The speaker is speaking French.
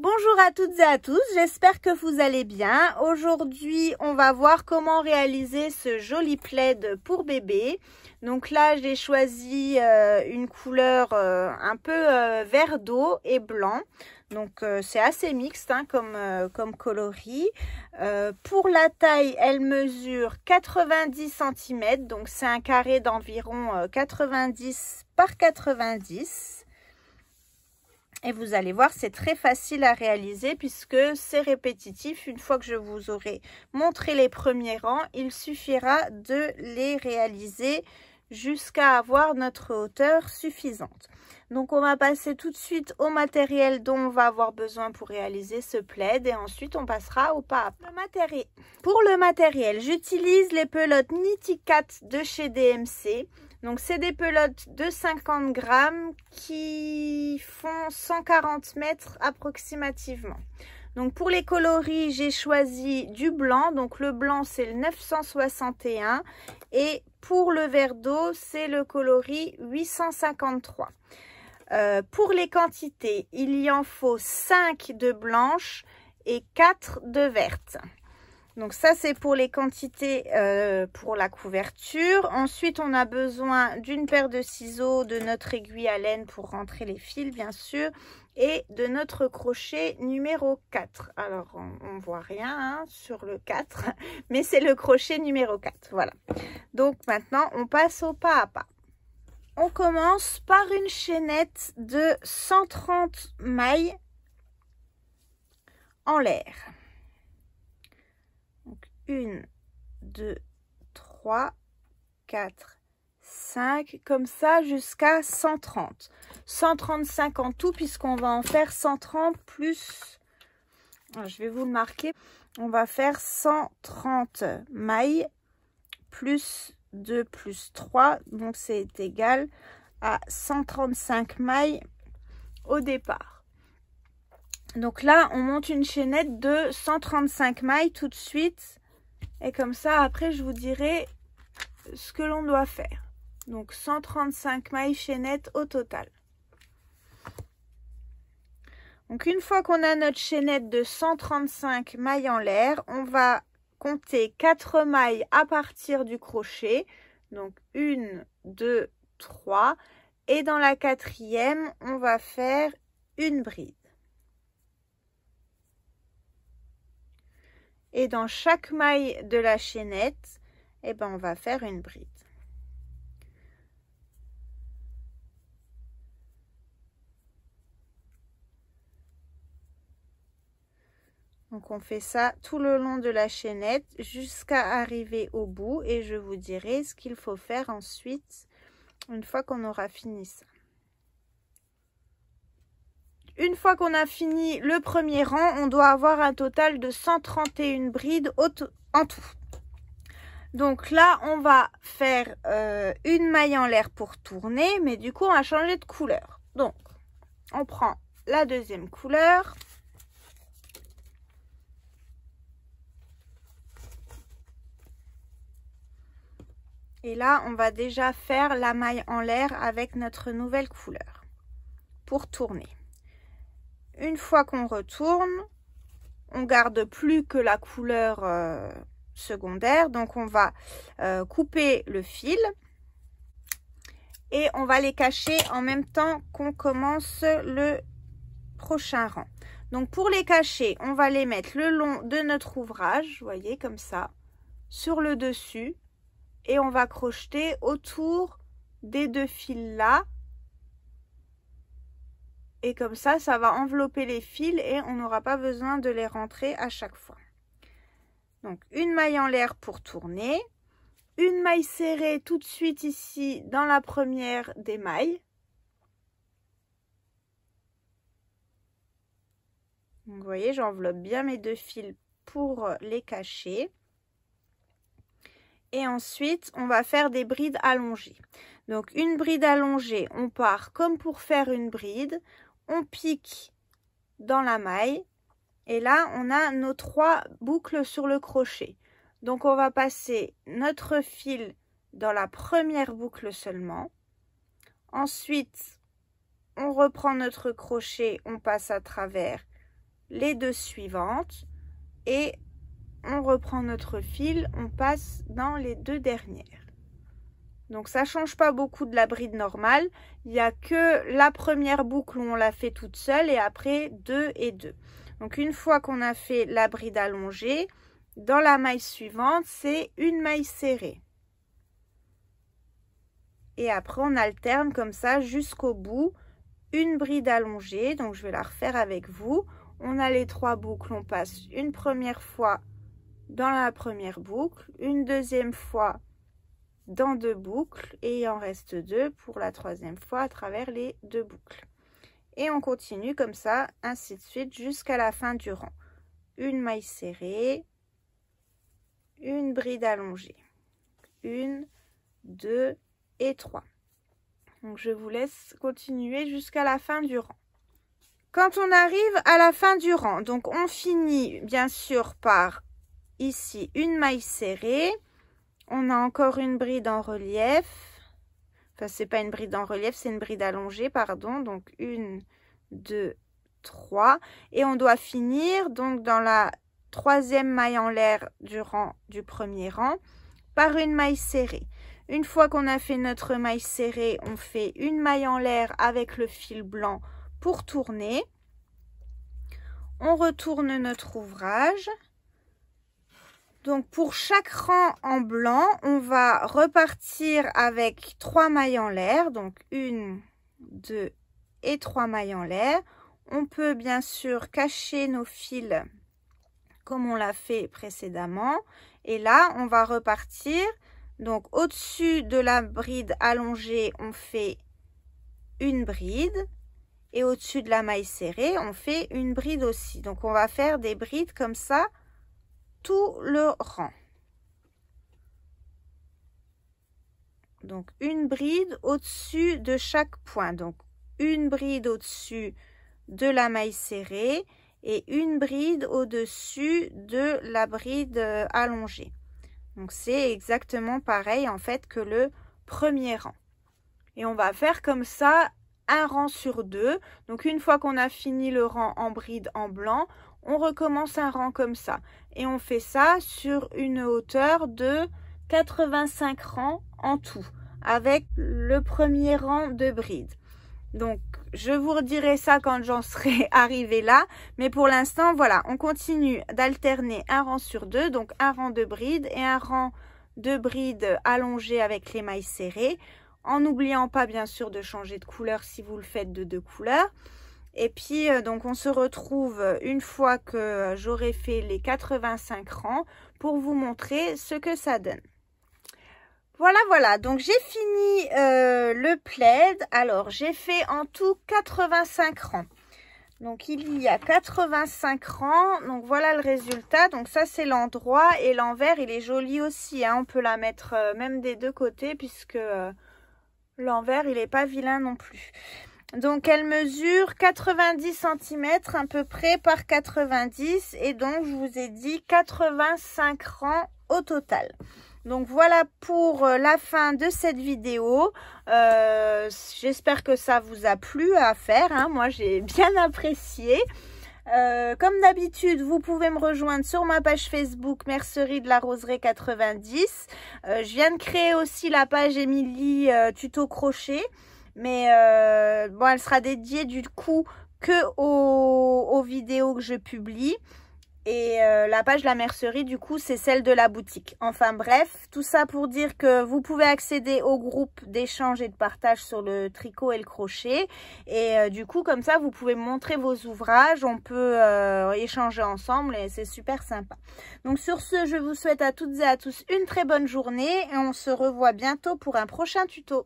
Bonjour à toutes et à tous, j'espère que vous allez bien. Aujourd'hui, on va voir comment réaliser ce joli plaid pour bébé. Donc là, j'ai choisi euh, une couleur euh, un peu euh, vert d'eau et blanc. Donc c'est assez mixte hein, comme, comme, coloris. pour la taille, elle mesure 90 cm. Donc c'est un carré d'environ 90 par 90 et vous allez voir, c'est très facile à réaliser puisque c'est répétitif. Une fois que je vous aurai montré les premiers rangs, il suffira de les réaliser jusqu'à avoir notre hauteur suffisante. Donc on va passer tout de suite au matériel dont on va avoir besoin pour réaliser ce plaid et ensuite on passera au pas, Pour le matériel, j'utilise les pelotes Nitty Cat de chez DMC. Donc c'est des pelotes de 50 grammes qui font 140 mètres approximativement. Donc pour les coloris, j'ai choisi du blanc. Donc le blanc, c'est le 961. Et pour le verre d'eau, c'est le coloris 853. Euh, pour les quantités, il y en faut 5 de blanche et 4 de verte. Donc ça, c'est pour les quantités euh, pour la couverture. Ensuite, on a besoin d'une paire de ciseaux, de notre aiguille à laine pour rentrer les fils, bien sûr, et de notre crochet numéro 4. Alors, on, ne voit rien hein, sur le 4, mais c'est le crochet numéro 4. Voilà. Donc maintenant, on passe au pas à pas. On commence par une chaînette de 130 mailles en l'air. 1, 2, 3, 4, 5, comme ça jusqu'à 130. 135 en tout, puisqu'on va en faire 130 plus... Ah, je vais vous le marquer. On va faire 130 mailles plus 2 plus 3. Donc, c'est égal à 135 mailles au départ. Donc là, on monte une chaînette de 135 mailles tout de suite et comme ça, après, je vous dirai ce que l'on doit faire. Donc 135 mailles chaînettes au total. Donc une fois qu'on a notre chaînette de 135 mailles en l'air, on va compter 4 mailles à partir du crochet. Donc une 2, 3. Et dans la quatrième, on va faire une bride. et dans chaque maille de la chaînette, eh ben, on va faire une bride. Donc on fait ça tout le long de la chaînette jusqu'à arriver au bout et je vous dirai ce qu'il faut faire ensuite une fois qu'on aura fini ça. Une fois qu'on a fini le premier rang, on doit avoir un total de 131 brides en tout. Donc là, on va faire euh, une maille en l'air pour tourner, mais du coup, on va changer de couleur. Donc, on prend la deuxième couleur. Et là, on va déjà faire la maille en l'air avec notre nouvelle couleur pour tourner une fois qu'on retourne, on garde plus que la couleur euh, secondaire. Donc, on va euh, couper le fil et on va les cacher en même temps qu'on commence le prochain rang. Donc, pour les cacher, on va les mettre le long de notre ouvrage, vous voyez, comme ça, sur le dessus. Et on va crocheter autour des deux fils là et comme ça, ça va envelopper les fils et on n'aura pas besoin de les rentrer à chaque fois. Donc une maille en l'air pour tourner, une maille serrée tout de suite ici dans la première des mailles. vous voyez, j'enveloppe bien mes deux fils pour les cacher. Et ensuite, on va faire des brides allongées. Donc une bride allongée, on part comme pour faire une bride, on pique dans la maille et là on a nos trois boucles sur le crochet. Donc on va passer notre fil dans la première boucle seulement. Ensuite, on reprend notre crochet, on passe à travers les deux suivantes et on reprend notre fil, on passe dans les deux dernières. Donc ça change pas beaucoup de la bride normale. Il n'y a que la première boucle où on la fait toute seule et après deux et deux. Donc une fois qu'on a fait la bride allongée, dans la maille suivante, c'est une maille serrée. Et après, on alterne comme ça jusqu'au bout une bride allongée. Donc je vais la refaire avec vous. On a les trois boucles, on passe une première fois dans la première boucle, une deuxième fois dans deux boucles et il en reste deux pour la troisième fois à travers les deux boucles. Et on continue comme ça, ainsi de suite, jusqu'à la fin du rang. Une maille serrée, une bride allongée. Une, deux et trois. Donc je vous laisse continuer jusqu'à la fin du rang. Quand on arrive à la fin du rang, donc on finit bien sûr par ici une maille serrée, on a encore une bride en relief. Enfin, c'est pas une bride en relief, c'est une bride allongée, pardon. Donc, une, deux, trois. Et on doit finir, donc, dans la troisième maille en l'air du rang du premier rang, par une maille serrée. Une fois qu'on a fait notre maille serrée, on fait une maille en l'air avec le fil blanc pour tourner. On retourne notre ouvrage. Donc pour chaque rang en blanc, on va repartir avec trois mailles en l'air. Donc une, deux et trois mailles en l'air. On peut bien sûr cacher nos fils comme on l'a fait précédemment. Et là, on va repartir. Donc au-dessus de la bride allongée, on fait une bride. Et au-dessus de la maille serrée, on fait une bride aussi. Donc on va faire des brides comme ça tout le rang. Donc une bride au-dessus de chaque point. Donc une bride au-dessus de la maille serrée et une bride au-dessus de la bride euh, allongée. Donc c'est exactement pareil en fait que le premier rang. Et on va faire comme ça un rang sur deux. Donc une fois qu'on a fini le rang en bride en blanc, on recommence un rang comme ça. Et on fait ça sur une hauteur de 85 rangs en tout, avec le premier rang de bride. Donc, je vous redirai ça quand j'en serai arrivé là. Mais pour l'instant, voilà, on continue d'alterner un rang sur deux, donc un rang de bride et un rang de bride allongé avec les mailles serrées. En n'oubliant pas, bien sûr, de changer de couleur si vous le faites de deux couleurs. Et puis, euh, donc, on se retrouve une fois que j'aurai fait les 85 rangs pour vous montrer ce que ça donne. Voilà, voilà. Donc, j'ai fini euh, le plaid. Alors, j'ai fait en tout 85 rangs. Donc, il y a 85 rangs. Donc, voilà le résultat. Donc, ça, c'est l'endroit. Et l'envers, il est joli aussi. Hein. On peut la mettre euh, même des deux côtés puisque... l'envers il n'est pas vilain non plus donc elle mesure 90 cm à peu près par 90 et donc je vous ai dit 85 rangs au total. Donc voilà pour euh, la fin de cette vidéo. Euh, j'espère que ça vous a plu à faire. Hein. Moi j'ai bien apprécié. Euh, comme d'habitude, vous pouvez me rejoindre sur ma page Facebook Mercerie de la Roseraie 90. je viens de créer aussi la page Émilie Tuto Crochet. Mais euh, bon, elle sera dédiée du coup que aux, vidéos que je publie. Et euh, la page La Mercerie, du coup, c'est celle de la boutique. Enfin bref, tout ça pour dire que vous pouvez accéder au groupe d'échange et de partage sur le tricot et le crochet. Et euh, du coup, comme ça, vous pouvez montrer vos ouvrages, on peut échanger ensemble et c'est super sympa. Donc sur ce, je vous souhaite à toutes et à tous une très bonne journée et on se revoit bientôt pour un prochain tuto.